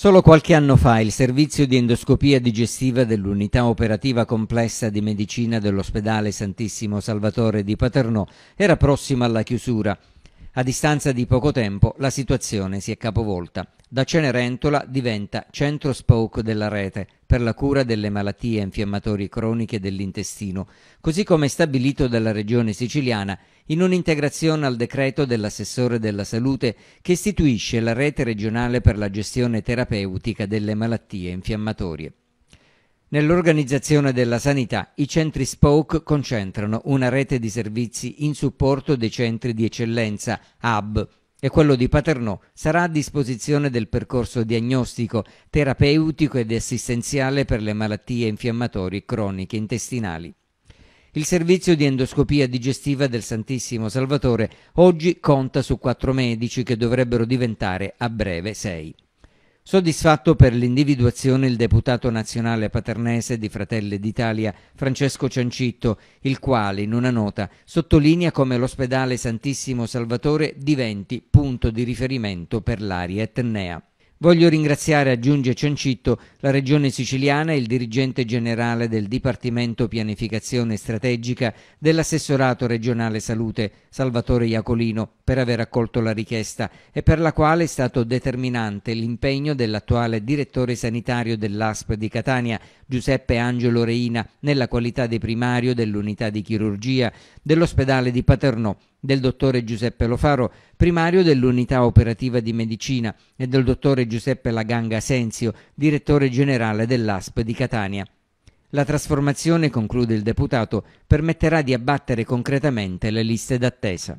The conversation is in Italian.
Solo qualche anno fa il servizio di endoscopia digestiva dell'unità operativa complessa di medicina dell'ospedale Santissimo Salvatore di Paternò era prossimo alla chiusura. A distanza di poco tempo la situazione si è capovolta. Da Cenerentola diventa centro spoke della rete per la cura delle malattie infiammatorie croniche dell'intestino, così come stabilito dalla Regione siciliana in un'integrazione al decreto dell'assessore della salute che istituisce la rete regionale per la gestione terapeutica delle malattie infiammatorie. Nell'organizzazione della sanità i centri Spoke concentrano una rete di servizi in supporto dei centri di eccellenza, hub, e quello di Paternò sarà a disposizione del percorso diagnostico, terapeutico ed assistenziale per le malattie infiammatorie croniche intestinali. Il servizio di endoscopia digestiva del Santissimo Salvatore oggi conta su quattro medici che dovrebbero diventare a breve sei. Soddisfatto per l'individuazione il deputato nazionale paternese di Fratelli d'Italia Francesco Ciancitto, il quale in una nota sottolinea come l'ospedale Santissimo Salvatore diventi punto di riferimento per l'aria etnea. Voglio ringraziare, aggiunge Ciancitto, la Regione siciliana e il dirigente generale del Dipartimento Pianificazione Strategica dell'assessorato regionale salute, Salvatore Iacolino, per aver accolto la richiesta e per la quale è stato determinante l'impegno dell'attuale direttore sanitario dell'ASP di Catania, Giuseppe Angelo Reina, nella qualità di primario dell'unità di chirurgia dell'ospedale di Paternò del dottore Giuseppe Lofaro, primario dell'unità operativa di medicina, e del dottore Giuseppe Laganga Senzio, direttore generale dell'ASP di Catania. La trasformazione, conclude il deputato, permetterà di abbattere concretamente le liste d'attesa.